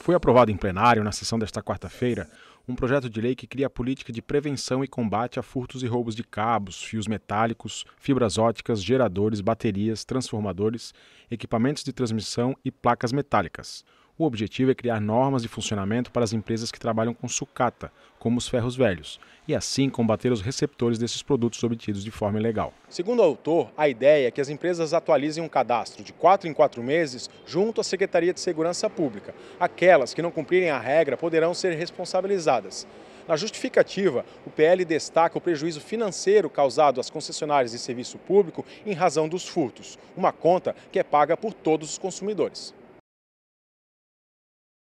Foi aprovado em plenário, na sessão desta quarta-feira, um projeto de lei que cria a política de prevenção e combate a furtos e roubos de cabos, fios metálicos, fibras óticas, geradores, baterias, transformadores, equipamentos de transmissão e placas metálicas. O objetivo é criar normas de funcionamento para as empresas que trabalham com sucata, como os ferros velhos, e assim combater os receptores desses produtos obtidos de forma ilegal. Segundo o autor, a ideia é que as empresas atualizem um cadastro de 4 em 4 meses junto à Secretaria de Segurança Pública. Aquelas que não cumprirem a regra poderão ser responsabilizadas. Na justificativa, o PL destaca o prejuízo financeiro causado às concessionárias de serviço público em razão dos furtos, uma conta que é paga por todos os consumidores.